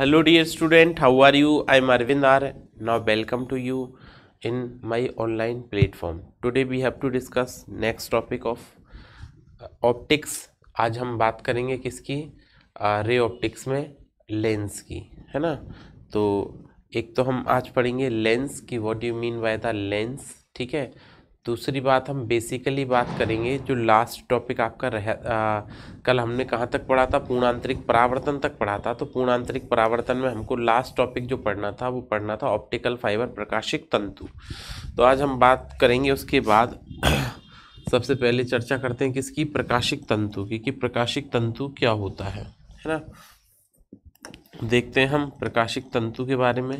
hello dear student how are you I am Arvind R now welcome to you in my online platform today we have to discuss next topic of optics आज हम बात करेंगे किसकी ray optics में lens की है ना तो एक तो हम आज पढ़ेंगे लेंस की what you mean by the lens ठीक है दूसरी बात हम बेसिकली बात करेंगे जो लास्ट टॉपिक आपका रह आ, कल हमने कहाँ तक पढ़ा था पूर्णांतरिक परावर्तन तक पढ़ा था तो पूर्णांतरिक परावर्तन में हमको लास्ट टॉपिक जो पढ़ना था वो पढ़ना था ऑप्टिकल फाइबर प्रकाशिक तंतु तो आज हम बात करेंगे उसके बाद सबसे पहले चर्चा करते हैं किसकी प्रकाशिक तंतु की कि प्रकाशिक तंतु क्या होता है है ना देखते हैं हम प्रकाशिक तंतु के बारे में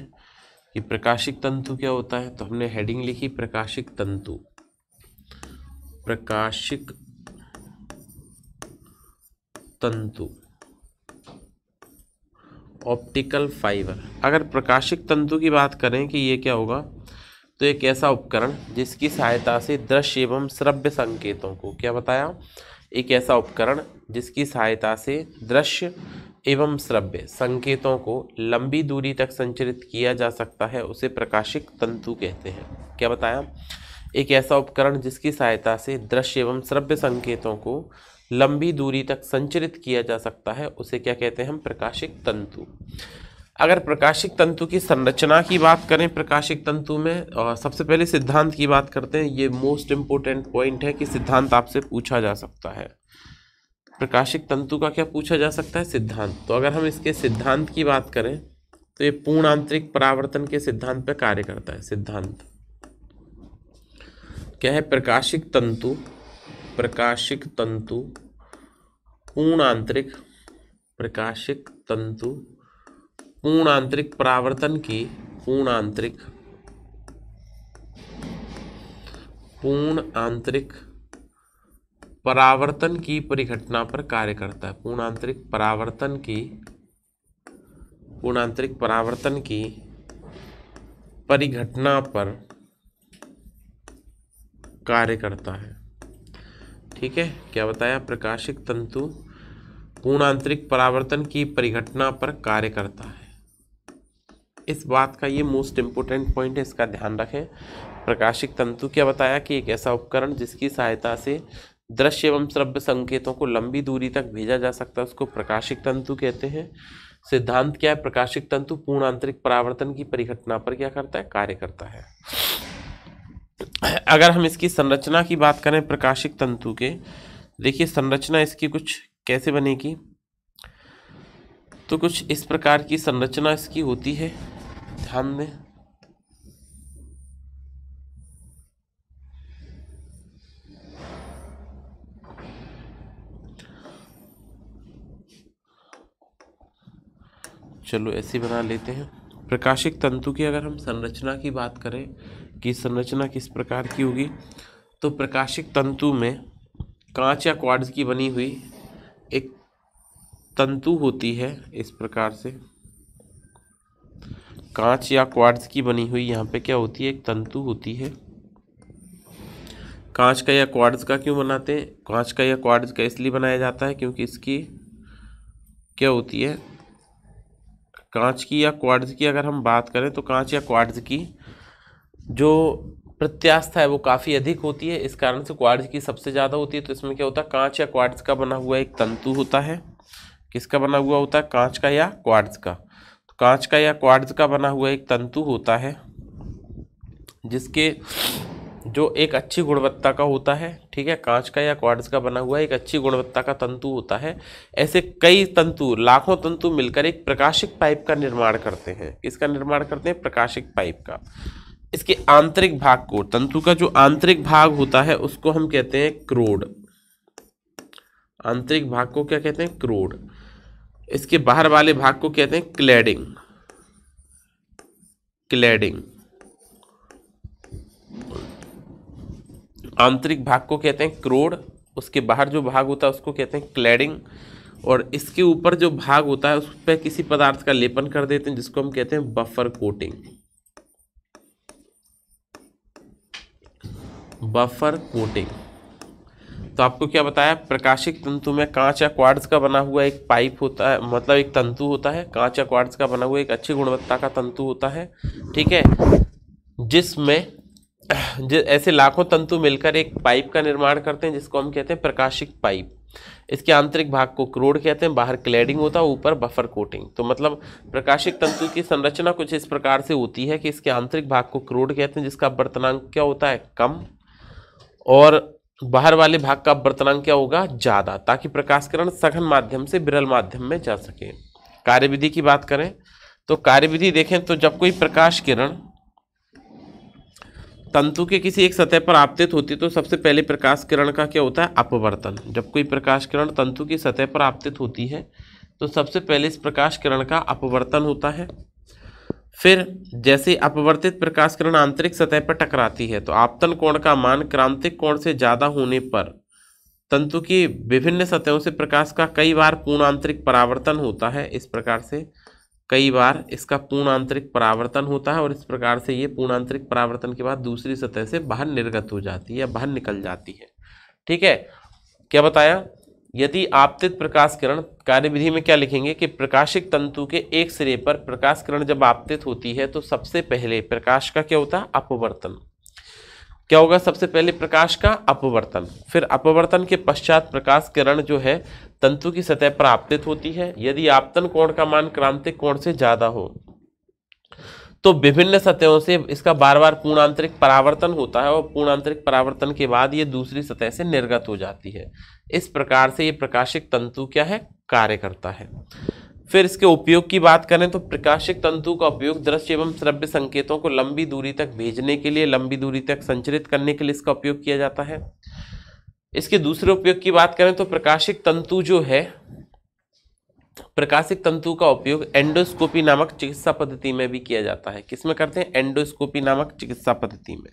कि प्रकाशिक तंतु क्या होता है तो हमने हेडिंग लिखी प्रकाशिक तंतु प्रकाशिक तंतु ऑप्टिकल फाइबर अगर प्रकाशिक तंतु की बात करें कि ये क्या होगा तो एक ऐसा उपकरण जिसकी सहायता से दृश्य एवं श्रव्य संकेतों को क्या बताया एक ऐसा उपकरण जिसकी सहायता से दृश्य एवं श्रव्य संकेतों को लंबी दूरी तक संचरित किया जा सकता है उसे प्रकाशिक तंतु कहते हैं क्या बताया एक ऐसा उपकरण जिसकी सहायता से दृश्य एवं श्रव्य संकेतों को लंबी दूरी तक संचरित किया जा सकता है उसे क्या कहते हैं हम प्रकाशिक तंतु अगर प्रकाशिक तंतु की संरचना की बात करें प्रकाशिक तंतु में और सबसे पहले सिद्धांत की बात करते हैं ये मोस्ट इम्पोर्टेंट पॉइंट है कि सिद्धांत आपसे पूछा जा सकता है प्रकाशिक तंतु का क्या पूछा जा सकता है सिद्धांत तो अगर हम इसके सिद्धांत की बात करें तो ये पूर्ण आंतरिक परावर्तन के सिद्धांत पर कार्य करता है सिद्धांत क्या है प्रकाशिक तंतु प्रकाशिक तंतु पूर्ण आंतरिक प्रकाशिक तंतु पूर्ण आंतरिक परावर्तन की पूर्ण आंतरिक पूर्ण आंतरिक परावर्तन की परिघटना पर कार्य करता है पूर्ण आंतरिक परावर्तन की पूर्ण आंतरिक परावर्तन की परिघटना पर कार्य करता है ठीक है क्या बताया प्रकाशिक तंतु पूर्णांतरिक परावर्तन की परिघटना पर कार्य करता है इस बात का ये मोस्ट इम्पोर्टेंट पॉइंट है इसका ध्यान रखें प्रकाशिक तंतु क्या बताया कि एक ऐसा उपकरण जिसकी सहायता से दृश्य एवं श्रव्य संकेतों को लंबी दूरी तक भेजा जा सकता है उसको प्रकाशिक तंतु कहते हैं सिद्धांत क्या है प्रकाशिक तंतु पूर्ण आंतरिक परावर्तन की परिघटना पर क्या करता है कार्य करता है अगर हम इसकी संरचना की बात करें प्रकाशिक तंतु के देखिए संरचना इसकी कुछ कैसे बनेगी तो कुछ इस प्रकार की संरचना इसकी होती है ध्यान दें चलो ऐसी बना लेते हैं प्रकाशिक तंतु की अगर हम संरचना की बात करें कि संरचना किस प्रकार की होगी तो प्रकाशिक तंतु में कांच या क्वाड्स की बनी हुई एक तंतु होती है इस प्रकार से कांच या क्वाड्स की बनी हुई यहाँ पे क्या होती है एक तंतु होती है कांच का या क्वाड्स का क्यों बनाते हैं कांच का या क्वाड्स का इसलिए बनाया जाता है क्योंकि इसकी क्या होती है कांच की या क्वार्ट्ज की अगर हम बात करें तो कांच या क्वार्ट्ज की जो प्रत्यास्था है वो काफ़ी अधिक होती है इस कारण से क्वार्ट्ज की सबसे ज़्यादा होती है तो इसमें क्या होता है कांच या क्वार्ट्ज का बना हुआ एक तंतु होता है किसका बना हुआ होता है कांच का या क्वार्ट्ज का तो कांच का या क्वार्ट्ज का बना हुआ एक तंतु होता है जिसके जो एक अच्छी गुणवत्ता का होता है ठीक है कांच का या क्वार्ट्स का बना हुआ एक अच्छी गुणवत्ता का तंतु होता है ऐसे कई तंतु लाखों तंतु मिलकर एक प्रकाशिक पाइप का निर्माण करते हैं किसका निर्माण करते हैं प्रकाशिक पाइप का इसके आंतरिक भाग को तंतु का जो आंतरिक भाग होता है उसको हम कहते हैं क्रोड आंतरिक भाग को क्या कहते हैं क्रोड इसके बाहर वाले भाग को कहते हैं क्लैडिंग क्लैडिंग आंतरिक भाग को कहते हैं क्रोड़ उसके बाहर जो भाग होता है उसको कहते हैं क्लैडिंग और इसके ऊपर जो भाग होता है उस पर किसी पदार्थ का लेपन कर देते हैं जिसको हम कहते हैं बफर कोटिंग बफर कोटिंग तो आपको क्या बताया प्रकाशिक तंतु में कांच या क्वार्ट्स का बना हुआ एक पाइप होता है मतलब एक तंतु होता है कांच या क्वार्ट्स का बना हुआ एक अच्छी गुणवत्ता का तंतु होता है ठीक है जिसमें ऐसे लाखों तंतु मिलकर एक पाइप का निर्माण करते हैं जिसको हम कहते हैं प्रकाशिक पाइप इसके आंतरिक भाग को क्रोड कहते हैं बाहर क्लैडिंग होता है ऊपर बफर कोटिंग तो मतलब प्रकाशिक तंतु की संरचना कुछ इस प्रकार से होती है कि इसके आंतरिक भाग को क्रोड कहते हैं जिसका बर्तनांक क्या होता है कम और बाहर वाले भाग का बर्तनांक क्या होगा ज़्यादा ताकि प्रकाशकरण सघन माध्यम से विरल माध्यम में जा सके कार्यविधि की बात करें तो कार्यविधि देखें तो जब कोई प्रकाश किरण तंतु के किसी एक सतह पर आपतित होती है तो सबसे पहले प्रकाश किरण का क्या होता है अपवर्तन जब कोई प्रकाश किरण तंतु की सतह पर आपतित होती है तो सबसे पहले इस प्रकाश किरण का अपवर्तन होता है फिर जैसे अपवर्तित प्रकाश किरण आंतरिक सतह पर टकराती है तो आपतन कोण का मान क्रांतिक कोण से ज़्यादा होने पर तंतु की विभिन्न सतहों से प्रकाश का कई बार पूर्ण आंतरिक परावर्तन होता है इस प्रकार से कई बार इसका पूर्ण आंतरिक परावर्तन होता है और इस प्रकार से ये पूर्ण आंतरिक परावर्तन के बाद दूसरी सतह से बाहर निर्गत हो जाती है या बाहर निकल जाती है ठीक है क्या बताया यदि आपतित प्रकाश किरण कार्य विधि में क्या लिखेंगे कि प्रकाशिक तंतु के एक सिरे पर प्रकाश किरण जब आपतित होती है तो सबसे पहले प्रकाश का क्या होता है अपवर्तन क्या होगा सबसे पहले प्रकाश का अपवर्तन फिर अपवर्तन के पश्चात प्रकाश किरण जो है तंतु की सतह पर आपतित होती है यदि आपतन कोण का मान क्रांतिक कोण से ज्यादा हो तो विभिन्न सतहों से इसका बार बार पूर्णांतरिक परावर्तन होता है और पूर्णांतरिक परावर्तन के बाद ये दूसरी सतह से निर्गत हो जाती है इस प्रकार से ये प्रकाशिक तंतु क्या है कार्य करता है फिर इसके उपयोग की बात करें तो प्रकाशिक तंतु का उपयोग दृश्य एवं श्रव्य संकेतों को लंबी दूरी तक भेजने के लिए लंबी दूरी तक संचरित करने के लिए इसका उपयोग किया जाता है इसके दूसरे उपयोग की बात करें तो प्रकाशिक तंतु जो है प्रकाशिक तंतु का उपयोग एंडोस्कोपी नामक चिकित्सा पद्धति में भी किया जाता है किसमें करते हैं एंडोस्कोपी नामक चिकित्सा पद्धति में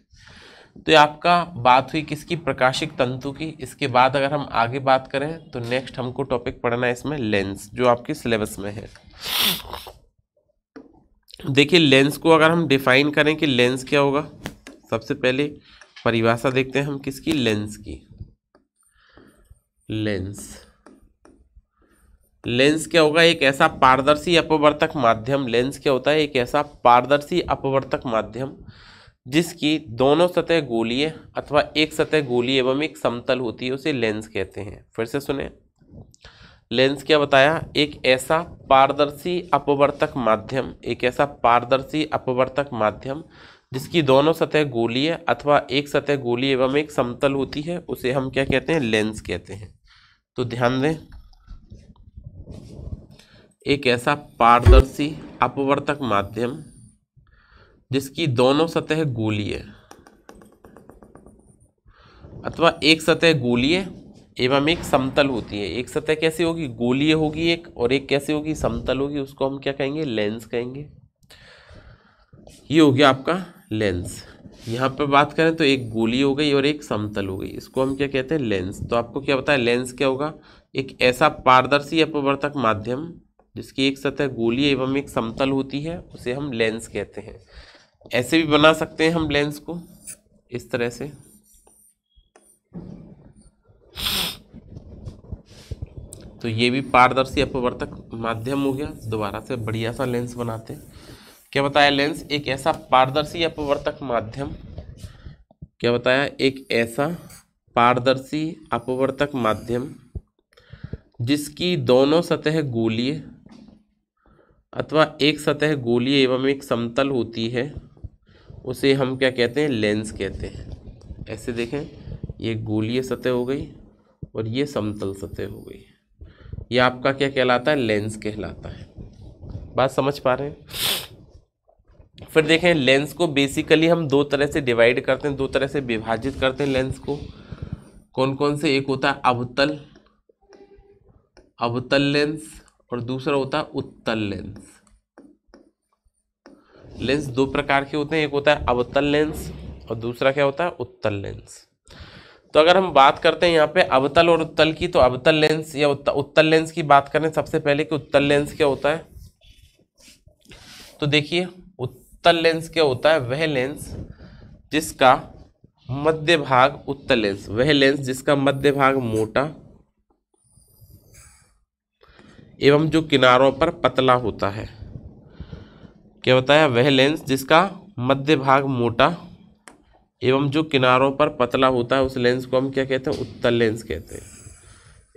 तो आपका बात हुई किसकी प्रकाशिक तंतु की इसके बाद अगर हम आगे बात करें तो नेक्स्ट हमको टॉपिक पढ़ना है इसमें लेंस जो आपके सिलेबस में है देखिए लेंस को अगर हम डिफाइन करें कि लेंस क्या होगा सबसे पहले परिभाषा देखते हैं हम किसकी लेंस की लेंस लेंस क्या होगा एक ऐसा पारदर्शी अपवर्तक माध्यम लेंस क्या होता है एक ऐसा पारदर्शी अपवर्तक माध्यम जिसकी दोनों सतह गोलीय अथवा एक सतह गोलीय एवं एक समतल होती है उसे लेंस कहते हैं फिर से सुने लेंस क्या बताया एक ऐसा पारदर्शी अपवर्तक माध्यम एक ऐसा पारदर्शी अपवर्तक माध्यम जिसकी दोनों सतह गोलीय अथवा एक सतह गोलीय एवं एक समतल होती है उसे हम क्या कहते हैं लेंस कहते हैं तो ध्यान दें एक ऐसा पारदर्शी अपवर्तक माध्यम जिसकी दोनों सतह गोलीय अथवा एक सतह गोलीय एवं एक समतल होती है एक सतह कैसे होगी गोली होगी एक और एक कैसे होगी समतल होगी उसको हम क्या कहेंगे लेंस कहेंगे ये हो गया आपका लेंस यहाँ पर बात करें तो एक गोली हो गई और एक समतल हो गई इसको हम क्या कहते हैं लेंस तो आपको क्या बताया लेंस क्या होगा एक ऐसा पारदर्शी अपवर्तक माध्यम जिसकी एक सतह गोली एवं एक समतल होती है उसे हम लेंस कहते हैं ऐसे भी बना सकते हैं हम लेंस को इस तरह से तो ये भी पारदर्शी अपवर्तक माध्यम हो गया दोबारा से बढ़िया सा लेंस बनाते हैं क्या बताया लेंस एक ऐसा पारदर्शी अपवर्तक माध्यम क्या बताया एक ऐसा पारदर्शी अपवर्तक माध्यम जिसकी दोनों सतह गोलीय अथवा एक सतह गोलीय एवं एक समतल होती है उसे हम क्या कहते हैं लेंस कहते हैं ऐसे देखें ये गोलीय सतह हो गई और ये समतल सतह हो गई ये आपका क्या कहलाता है लेंस कहलाता है बात समझ पा रहे हैं फिर देखें लेंस को बेसिकली हम दो तरह से डिवाइड करते हैं दो तरह से विभाजित करते हैं लेंस को कौन कौन से एक होता है अवतल अवतल लेंस और दूसरा होता है उत्तल लेंस लेंस दो प्रकार के होते हैं एक होता है अवतल लेंस और दूसरा क्या होता है उत्तल लेंस तो अगर हम बात करते हैं यहाँ पे अवतल और उत्तल की तो अवतल लेंस या उत्तल लेंस की बात करें सबसे पहले कि उत्तल लेंस क्या होता है तो देखिए उत्तल लेंस क्या होता है वह लेंस जिसका मध्य भाग उत्तल लेंस वह लेंस जिसका मध्य भाग मोटा एवं जो किनारों पर पतला होता है क्या होता है वह लेंस जिसका मध्य भाग मोटा एवं जो किनारों पर पतला होता है उस लेंस को हम क्या कहते हैं उत्तल लेंस कहते हैं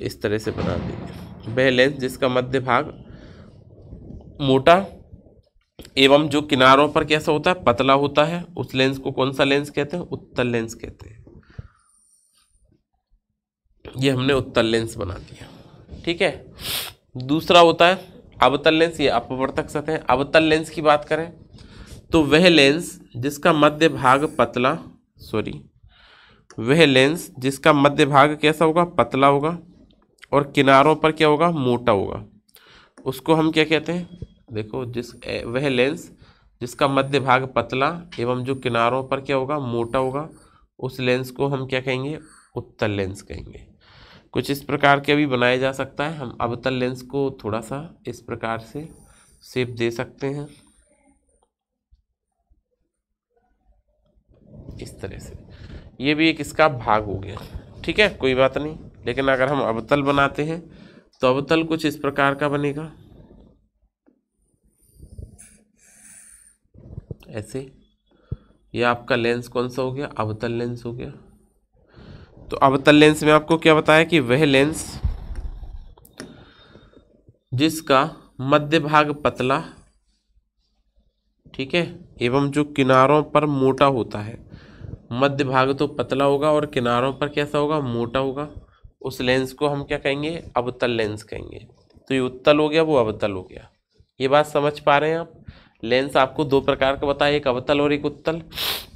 इस तरह से बना देंगे वह लेंस जिसका मध्य भाग मोटा एवं जो किनारों पर कैसा होता है पतला होता है उस लेंस को कौन सा लेंस कहते हैं उत्तल लेंस कहते हैं ये हमने उत्तल लेंस बना दिया ठीक है दूसरा होता है अवतल लेंस ये अपवर्तक सतह है अवतल लेंस की बात करें तो वह लेंस जिसका मध्य भाग पतला सॉरी वह लेंस जिसका मध्य भाग कैसा होगा पतला होगा और किनारों पर क्या होगा मोटा होगा उसको हम क्या कहते हैं देखो जिस वह लेंस जिसका मध्य भाग पतला एवं जो किनारों पर क्या होगा मोटा होगा उस लेंस को हम क्या कहेंगे उत्तल लेंस कहेंगे कुछ इस प्रकार के भी बनाया जा सकता है हम अवतल लेंस को थोड़ा सा इस प्रकार से सेप दे सकते हैं इस तरह से ये भी एक इसका भाग हो गया ठीक है कोई बात नहीं लेकिन अगर हम अवतल बनाते हैं तो अवतल कुछ इस प्रकार का बनेगा ऐसे ये आपका लेंस कौन सा हो गया अवतल लेंस हो गया तो अवतल लेंस में आपको क्या बताया कि वह लेंस जिसका मध्य भाग पतला ठीक है एवं जो किनारों पर मोटा होता है मध्य भाग तो पतला होगा और किनारों पर कैसा होगा मोटा होगा उस लेंस को हम क्या कहेंगे अवतल लेंस कहेंगे तो ये उत्तल हो गया वो अवतल हो गया ये बात समझ पा रहे हैं आप लेंस आपको दो प्रकार का बताया एक अवतल और एक उत्तल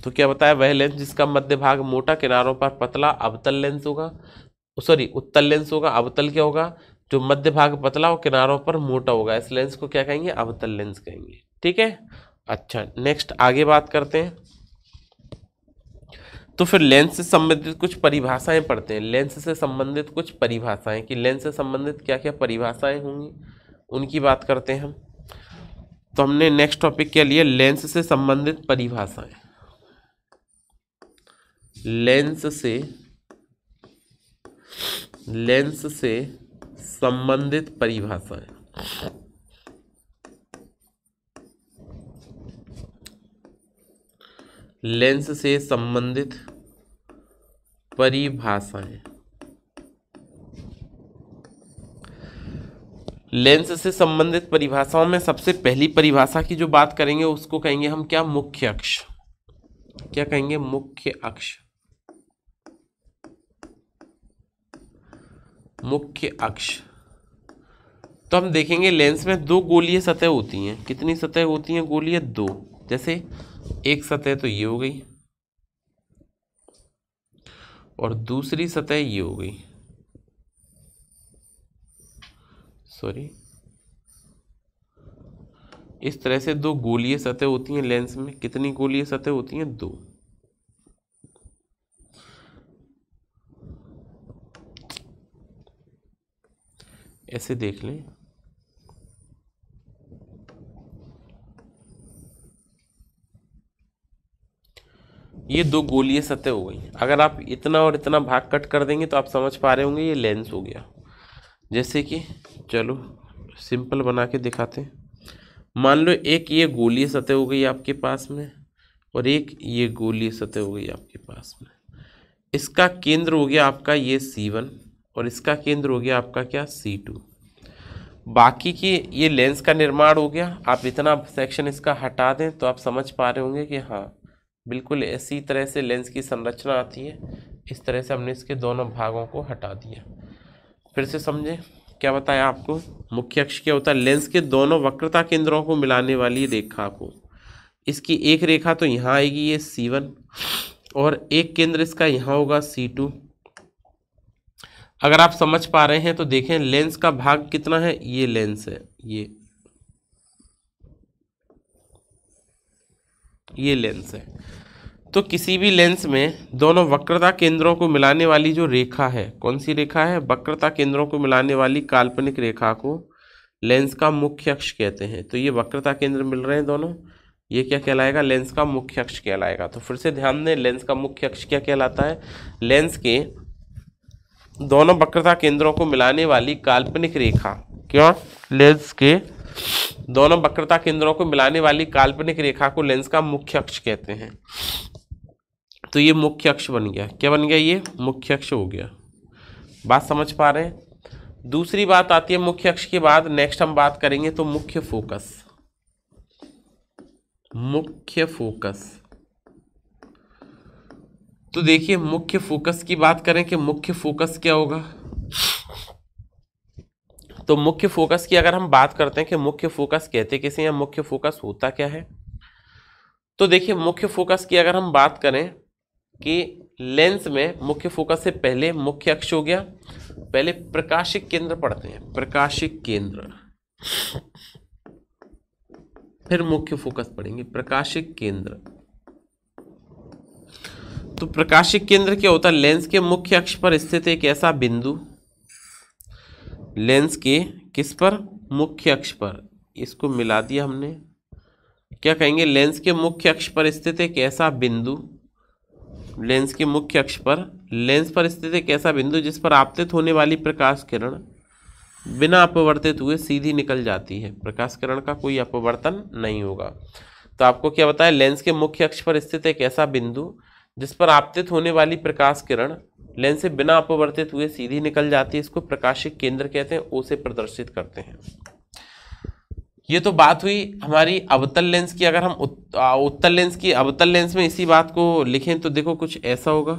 तो क्या बताया वह लेंस जिसका मध्य भाग मोटा किनारों पर पतला अवतल लेंस होगा सॉरी उत्तल लेंस होगा अवतल क्या होगा जो मध्य भाग पतला और किनारों पर मोटा होगा इस लेंस को क्या कहेंगे अवतल लेंस कहेंगे ठीक है अच्छा नेक्स्ट आगे बात करते हैं तो फिर लेंस से संबंधित कुछ परिभाषाएं पढ़ते हैं लेंस से संबंधित कुछ परिभाषाएं कि लेंस से संबंधित क्या क्या परिभाषाएं होंगी उनकी बात करते हैं हम तो हमने नेक्स्ट टॉपिक क्या लिया लेंस से संबंधित परिभाषाएं लेंस से लेंस से संबंधित परिभाषाएं लेंस से संबंधित परिभाषाएं लेंस से संबंधित परिभाषाओं में सबसे पहली परिभाषा की जो बात करेंगे उसको कहेंगे हम क्या मुख्य अक्ष क्या कहेंगे मुख्य अक्ष मुख्य अक्ष तो हम देखेंगे लेंस में दो गोलीय सतह होती हैं कितनी सतह होती हैं गोलीय दो जैसे एक सतह तो ये हो गई और दूसरी सतह ये हो गई सॉरी इस तरह से दो गोलीय सतह होती हैं लेंस में कितनी गोलीय सतह होती हैं दो ऐसे देख लें ये दो गोलीय सतह हो गई अगर आप इतना और इतना भाग कट कर देंगे तो आप समझ पा रहे होंगे ये लेंस हो गया जैसे कि चलो सिंपल बना के दिखाते हैं मान लो एक ये गोली सतह हो गई आपके पास में और एक ये गोली सतह हो गई आपके पास में इसका केंद्र हो गया आपका ये सी वन और इसका केंद्र हो गया आपका क्या सी टू बाकी की ये लेंस का निर्माण हो गया आप इतना सेक्शन इसका हटा दें तो आप समझ पा रहे होंगे कि हाँ बिल्कुल इसी तरह से लेंस की संरचना आती है इस तरह से हमने इसके दोनों भागों को हटा दिया फिर से समझें क्या बताया आपको मुख्य अक्ष क्या होता है लेंस के दोनों वक्रता केंद्रों को मिलाने वाली रेखा को इसकी एक रेखा तो यहाँ आएगी ये सी वन और एक केंद्र इसका यहाँ होगा सी टू अगर आप समझ पा रहे हैं तो देखें लेंस का भाग कितना है ये लेंस है ये ये लेंस है तो किसी भी लेंस में दोनों वक्रता केंद्रों को मिलाने वाली जो रेखा है कौन सी रेखा है वक्रता केंद्रों को मिलाने वाली काल्पनिक रेखा को लेंस का मुख्य अक्ष कहते हैं तो ये वक्रता केंद्र मिल रहे हैं दोनों ये क्या कहलाएगा लेंस का मुख्य अक्ष कहलाएगा तो फिर से ध्यान दें लेंस का मुख्य अक्ष क्या कहलाता है लेंस के दोनों वक्रता केंद्रों को मिलाने वाली काल्पनिक रेखा क्यों लेंस के दोनों वक्रता केंद्रों को मिलाने वाली काल्पनिक रेखा को लेंस का मुख्य अक्ष कहते हैं तो ये मुख्य अक्ष बन गया क्या बन गया ये मुख्य अक्ष हो गया बात समझ पा रहे हैं दूसरी बात आती है मुख्य अक्ष के बाद नेक्स्ट हम बात करेंगे तो मुख्य फोकस मुख्य फोकस तो देखिए मुख्य फोकस की बात करें कि मुख्य फोकस क्या होगा तो मुख्य फोकस की अगर हम बात करते हैं कि मुख्य फोकस कहते किसे या मुख्य फोकस होता क्या है तो देखिए मुख्य फोकस की अगर हम बात करें कि लेंस में मुख्य फोकस से पहले मुख्य अक्ष हो गया पहले प्रकाशिक केंद्र पढ़ते हैं प्रकाशिक केंद्र फिर मुख्य फोकस पढ़ेंगे प्रकाशिक केंद्र तो प्रकाशिक केंद्र क्या होता है लेंस के मुख्य अक्ष पर स्थित एक ऐसा बिंदु लेंस के किस पर मुख्य अक्ष पर इसको मिला दिया हमने क्या कहेंगे लेंस के मुख्य अक्ष पर स्थित एक ऐसा बिंदु लेंस के मुख्य अक्ष पर लेंस पर स्थित एक ऐसा बिंदु जिस पर आपतित होने वाली प्रकाश किरण बिना अपवर्तित हुए सीधी निकल जाती है प्रकाश किरण का कोई अपवर्तन नहीं होगा तो आपको क्या बताया लेंस के मुख्य अक्ष पर स्थित एक ऐसा बिंदु जिस पर आपतित होने वाली प्रकाश किरण लेंस से बिना अपवर्तित हुए सीधी निकल जाती है इसको प्रकाशिक केंद्र कहते हैं उसे प्रदर्शित करते हैं ये तो बात हुई हमारी अवतल लेंस की अगर हम उत्तल लेंस की अवतल लेंस में इसी बात को लिखें तो देखो कुछ ऐसा होगा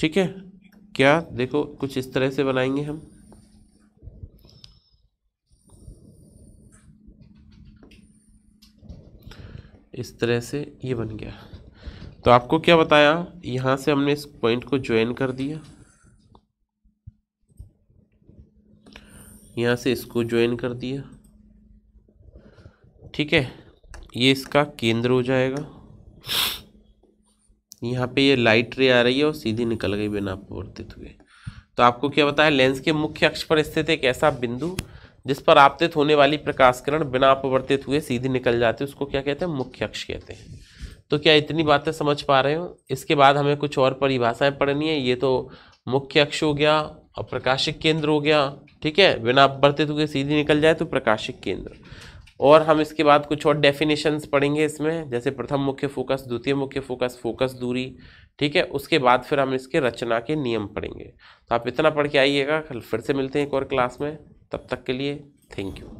ठीक है क्या देखो कुछ इस तरह से बनाएंगे हम इस तरह से ये बन गया तो आपको क्या बताया यहाँ से हमने इस पॉइंट को ज्वाइन कर दिया यहाँ से इसको ज्वाइन कर दिया ठीक है ये इसका केंद्र हो जाएगा यहाँ पे ये लाइट रे आ रही है और सीधी निकल गई बिना आपवर्तित हुए तो आपको क्या बताया लेंस के मुख्य अक्ष पर स्थित एक ऐसा बिंदु जिस पर आपतित होने वाली प्रकाश किरण बिना अपवर्तित हुए सीधी निकल जाती है उसको क्या कहते हैं मुख्य अक्ष कहते हैं तो क्या इतनी बातें समझ पा रहे हो इसके बाद हमें कुछ और परिभाषाएं पढ़नी है ये तो मुख्य अक्ष हो गया और प्रकाशिक केंद्र हो गया ठीक है बिना बढ़ते हुए तो सीधी निकल जाए तो प्रकाशिक केंद्र और हम इसके बाद कुछ और डेफिनेशंस पढ़ेंगे इसमें जैसे प्रथम मुख्य फोकस द्वितीय मुख्य फोकस फोकस दूरी ठीक है उसके बाद फिर हम इसके रचना के नियम पढ़ेंगे तो आप इतना पढ़ के आइएगा कल फिर से मिलते हैं एक और क्लास में तब तक के लिए थैंक यू